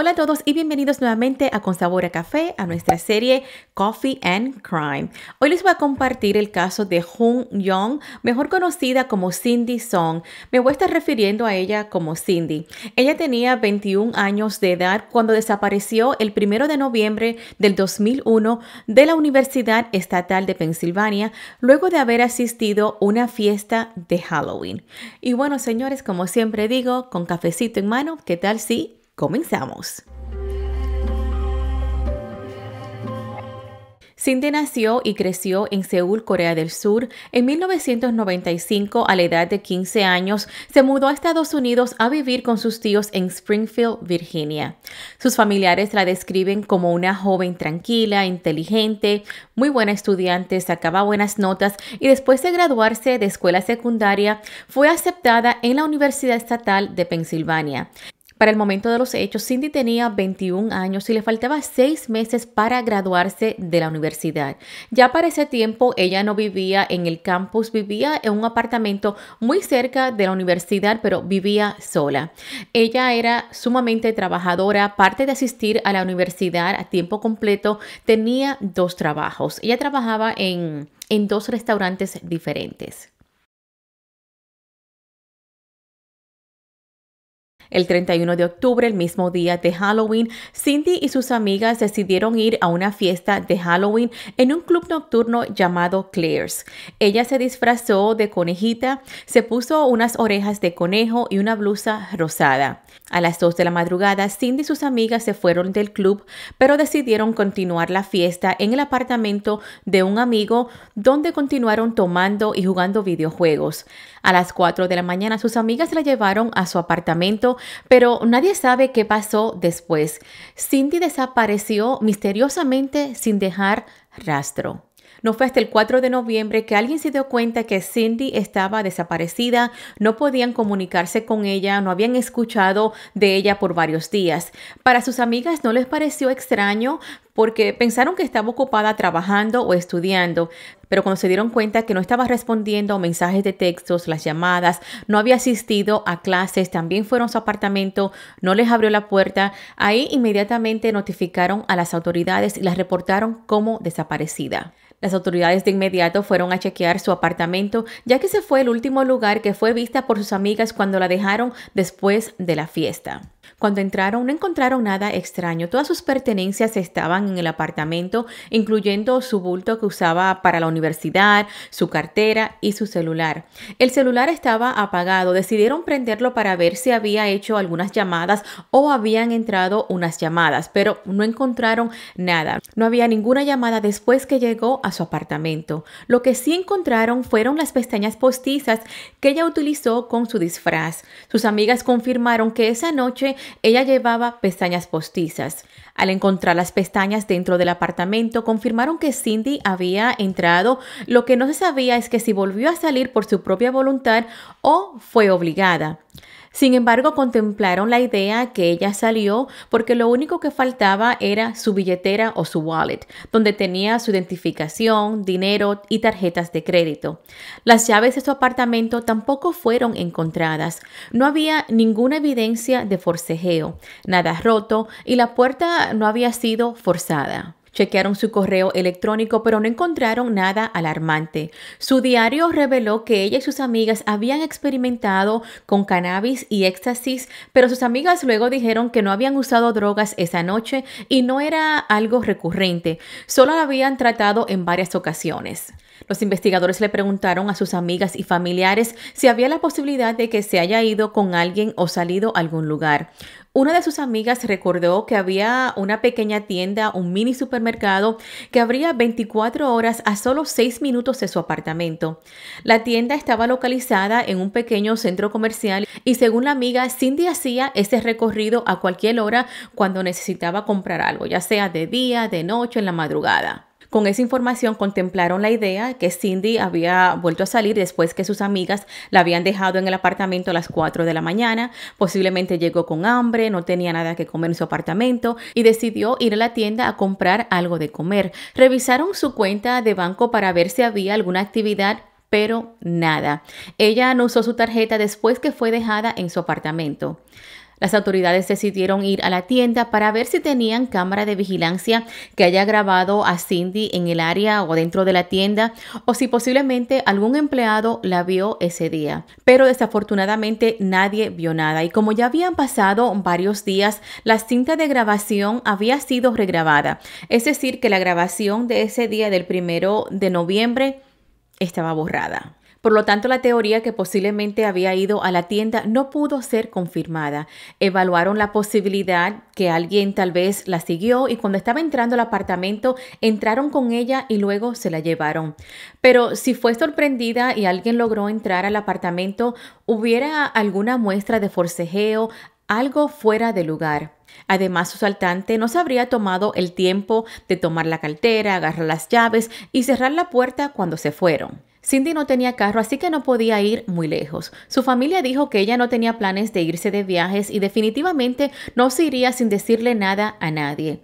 Hola a todos y bienvenidos nuevamente a Con Sabor a Café, a nuestra serie Coffee and Crime. Hoy les voy a compartir el caso de Hong Young, mejor conocida como Cindy Song. Me voy a estar refiriendo a ella como Cindy. Ella tenía 21 años de edad cuando desapareció el 1 de noviembre del 2001 de la Universidad Estatal de Pensilvania, luego de haber asistido a una fiesta de Halloween. Y bueno, señores, como siempre digo, con cafecito en mano, ¿qué tal si Comenzamos. Cindy nació y creció en Seúl, Corea del Sur. En 1995, a la edad de 15 años, se mudó a Estados Unidos a vivir con sus tíos en Springfield, Virginia. Sus familiares la describen como una joven tranquila, inteligente, muy buena estudiante, sacaba buenas notas y después de graduarse de escuela secundaria fue aceptada en la Universidad Estatal de Pensilvania. Para el momento de los hechos, Cindy tenía 21 años y le faltaba seis meses para graduarse de la universidad. Ya para ese tiempo, ella no vivía en el campus, vivía en un apartamento muy cerca de la universidad, pero vivía sola. Ella era sumamente trabajadora, aparte de asistir a la universidad a tiempo completo, tenía dos trabajos. Ella trabajaba en dos restaurantes diferentes. El 31 de octubre, el mismo día de Halloween, Cindy y sus amigas decidieron ir a una fiesta de Halloween en un club nocturno llamado Claire's. Ella se disfrazó de conejita, se puso unas orejas de conejo y una blusa rosada. A las 2 de la madrugada, Cindy y sus amigas se fueron del club, pero decidieron continuar la fiesta en el apartamento de un amigo donde continuaron tomando y jugando videojuegos. A las 4 de la mañana, sus amigas la llevaron a su apartamento pero nadie sabe qué pasó después. Cindy desapareció misteriosamente sin dejar rastro. No fue hasta el 4 de noviembre que alguien se dio cuenta que Cindy estaba desaparecida, no podían comunicarse con ella, no habían escuchado de ella por varios días. Para sus amigas no les pareció extraño porque pensaron que estaba ocupada trabajando o estudiando, pero cuando se dieron cuenta que no estaba respondiendo a mensajes de textos, las llamadas, no había asistido a clases, también fueron a su apartamento, no les abrió la puerta, ahí inmediatamente notificaron a las autoridades y las reportaron como desaparecida. Las autoridades de inmediato fueron a chequear su apartamento, ya que se fue el último lugar que fue vista por sus amigas cuando la dejaron después de la fiesta. Cuando entraron no encontraron nada extraño. Todas sus pertenencias estaban en el apartamento, incluyendo su bulto que usaba para la universidad, su cartera y su celular. El celular estaba apagado. Decidieron prenderlo para ver si había hecho algunas llamadas o habían entrado unas llamadas, pero no encontraron nada. No había ninguna llamada después que llegó a su apartamento. Lo que sí encontraron fueron las pestañas postizas que ella utilizó con su disfraz. Sus amigas confirmaron que esa noche ella llevaba pestañas postizas. Al encontrar las pestañas dentro del apartamento, confirmaron que Cindy había entrado. Lo que no se sabía es que si volvió a salir por su propia voluntad o fue obligada. Sin embargo, contemplaron la idea que ella salió porque lo único que faltaba era su billetera o su wallet, donde tenía su identificación, dinero y tarjetas de crédito. Las llaves de su apartamento tampoco fueron encontradas. No había ninguna evidencia de forcejeo, nada roto y la puerta no había sido forzada. Chequearon su correo electrónico, pero no encontraron nada alarmante. Su diario reveló que ella y sus amigas habían experimentado con cannabis y éxtasis, pero sus amigas luego dijeron que no habían usado drogas esa noche y no era algo recurrente, solo la habían tratado en varias ocasiones. Los investigadores le preguntaron a sus amigas y familiares si había la posibilidad de que se haya ido con alguien o salido a algún lugar. Una de sus amigas recordó que había una pequeña tienda, un mini supermercado, que abría 24 horas a solo 6 minutos de su apartamento. La tienda estaba localizada en un pequeño centro comercial y según la amiga, Cindy hacía ese recorrido a cualquier hora cuando necesitaba comprar algo, ya sea de día, de noche, en la madrugada. Con esa información contemplaron la idea que Cindy había vuelto a salir después que sus amigas la habían dejado en el apartamento a las 4 de la mañana. Posiblemente llegó con hambre, no tenía nada que comer en su apartamento y decidió ir a la tienda a comprar algo de comer. Revisaron su cuenta de banco para ver si había alguna actividad pero nada. Ella no usó su tarjeta después que fue dejada en su apartamento. Las autoridades decidieron ir a la tienda para ver si tenían cámara de vigilancia que haya grabado a Cindy en el área o dentro de la tienda o si posiblemente algún empleado la vio ese día. Pero desafortunadamente nadie vio nada y como ya habían pasado varios días, la cinta de grabación había sido regrabada. Es decir, que la grabación de ese día del primero de noviembre estaba borrada. Por lo tanto, la teoría que posiblemente había ido a la tienda no pudo ser confirmada. Evaluaron la posibilidad que alguien tal vez la siguió y cuando estaba entrando al apartamento entraron con ella y luego se la llevaron. Pero si fue sorprendida y alguien logró entrar al apartamento, hubiera alguna muestra de forcejeo, algo fuera de lugar. Además, su saltante no se habría tomado el tiempo de tomar la cartera, agarrar las llaves y cerrar la puerta cuando se fueron. Cindy no tenía carro, así que no podía ir muy lejos. Su familia dijo que ella no tenía planes de irse de viajes y definitivamente no se iría sin decirle nada a nadie.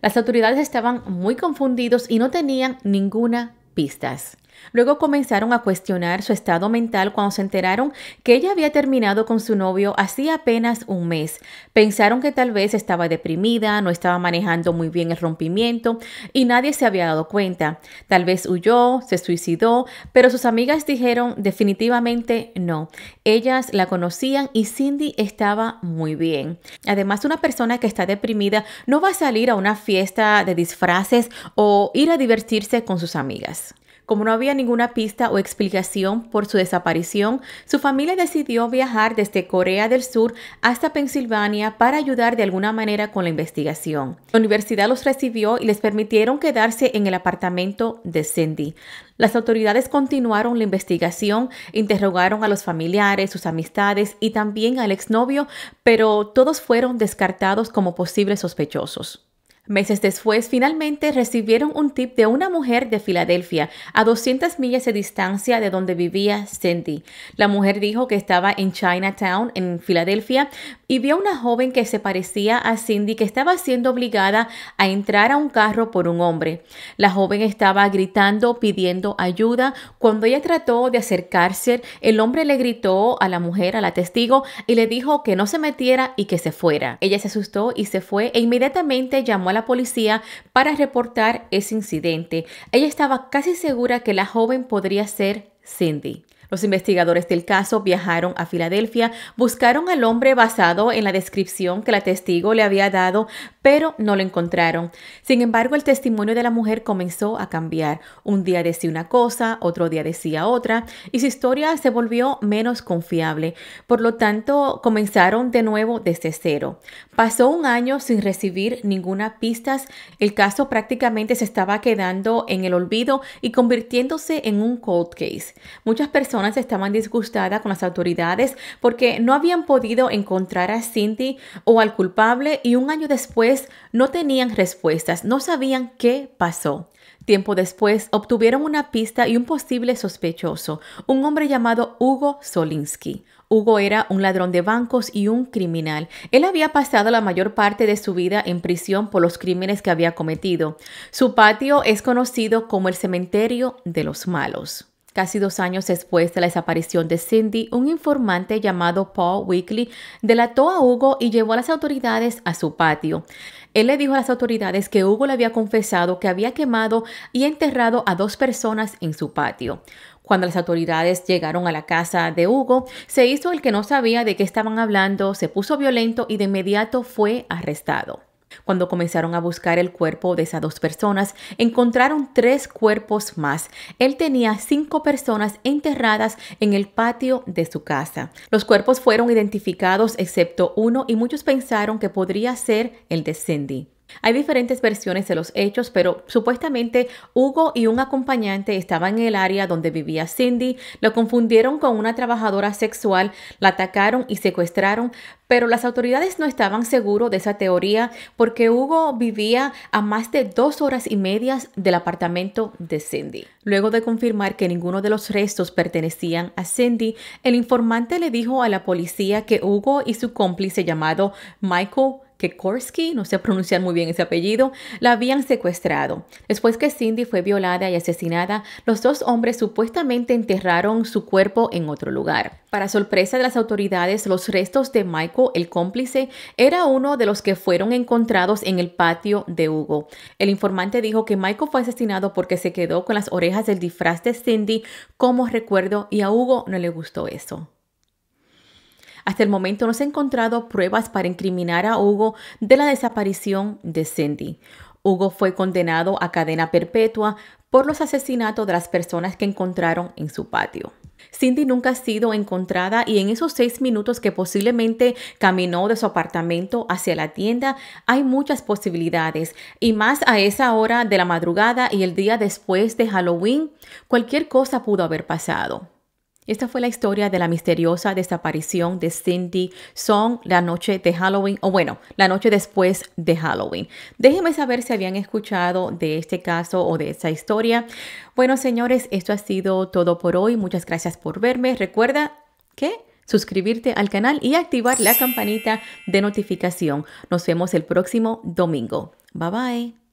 Las autoridades estaban muy confundidos y no tenían ninguna pistas. Luego comenzaron a cuestionar su estado mental cuando se enteraron que ella había terminado con su novio hacía apenas un mes. Pensaron que tal vez estaba deprimida, no estaba manejando muy bien el rompimiento y nadie se había dado cuenta. Tal vez huyó, se suicidó, pero sus amigas dijeron definitivamente no. Ellas la conocían y Cindy estaba muy bien. Además, una persona que está deprimida no va a salir a una fiesta de disfraces o ir a divertirse con sus amigas. Como no había ninguna pista o explicación por su desaparición, su familia decidió viajar desde Corea del Sur hasta Pensilvania para ayudar de alguna manera con la investigación. La universidad los recibió y les permitieron quedarse en el apartamento de Cindy. Las autoridades continuaron la investigación, interrogaron a los familiares, sus amistades y también al exnovio, pero todos fueron descartados como posibles sospechosos. Meses después, finalmente recibieron un tip de una mujer de Filadelfia, a 200 millas de distancia de donde vivía Cindy. La mujer dijo que estaba en Chinatown, en Filadelfia, y vio a una joven que se parecía a Cindy que estaba siendo obligada a entrar a un carro por un hombre. La joven estaba gritando, pidiendo ayuda. Cuando ella trató de acercarse, el hombre le gritó a la mujer, a la testigo, y le dijo que no se metiera y que se fuera. Ella se asustó y se fue e inmediatamente llamó a policía para reportar ese incidente. Ella estaba casi segura que la joven podría ser Cindy. Los investigadores del caso viajaron a Filadelfia, buscaron al hombre basado en la descripción que la testigo le había dado, pero no lo encontraron. Sin embargo, el testimonio de la mujer comenzó a cambiar. Un día decía una cosa, otro día decía otra, y su historia se volvió menos confiable. Por lo tanto, comenzaron de nuevo desde cero. Pasó un año sin recibir ninguna pista. El caso prácticamente se estaba quedando en el olvido y convirtiéndose en un cold case. Muchas personas estaban disgustadas con las autoridades porque no habían podido encontrar a Cindy o al culpable y un año después no tenían respuestas, no sabían qué pasó. Tiempo después obtuvieron una pista y un posible sospechoso, un hombre llamado Hugo Solinsky. Hugo era un ladrón de bancos y un criminal. Él había pasado la mayor parte de su vida en prisión por los crímenes que había cometido. Su patio es conocido como el cementerio de los malos. Casi dos años después de la desaparición de Cindy, un informante llamado Paul Weekly delató a Hugo y llevó a las autoridades a su patio. Él le dijo a las autoridades que Hugo le había confesado que había quemado y enterrado a dos personas en su patio. Cuando las autoridades llegaron a la casa de Hugo, se hizo el que no sabía de qué estaban hablando, se puso violento y de inmediato fue arrestado. Cuando comenzaron a buscar el cuerpo de esas dos personas, encontraron tres cuerpos más. Él tenía cinco personas enterradas en el patio de su casa. Los cuerpos fueron identificados excepto uno y muchos pensaron que podría ser el de Cindy. Hay diferentes versiones de los hechos, pero supuestamente Hugo y un acompañante estaban en el área donde vivía Cindy, lo confundieron con una trabajadora sexual, la atacaron y secuestraron, pero las autoridades no estaban seguros de esa teoría porque Hugo vivía a más de dos horas y medias del apartamento de Cindy. Luego de confirmar que ninguno de los restos pertenecían a Cindy, el informante le dijo a la policía que Hugo y su cómplice llamado Michael que Korsky, no sé pronunciar muy bien ese apellido, la habían secuestrado. Después que Cindy fue violada y asesinada, los dos hombres supuestamente enterraron su cuerpo en otro lugar. Para sorpresa de las autoridades, los restos de Michael, el cómplice, era uno de los que fueron encontrados en el patio de Hugo. El informante dijo que Michael fue asesinado porque se quedó con las orejas del disfraz de Cindy como recuerdo y a Hugo no le gustó eso. Hasta el momento no se han encontrado pruebas para incriminar a Hugo de la desaparición de Cindy. Hugo fue condenado a cadena perpetua por los asesinatos de las personas que encontraron en su patio. Cindy nunca ha sido encontrada y en esos seis minutos que posiblemente caminó de su apartamento hacia la tienda hay muchas posibilidades y más a esa hora de la madrugada y el día después de Halloween, cualquier cosa pudo haber pasado. Esta fue la historia de la misteriosa desaparición de Cindy Song la noche de Halloween, o bueno, la noche después de Halloween. Déjenme saber si habían escuchado de este caso o de esta historia. Bueno, señores, esto ha sido todo por hoy. Muchas gracias por verme. Recuerda que suscribirte al canal y activar la campanita de notificación. Nos vemos el próximo domingo. Bye bye.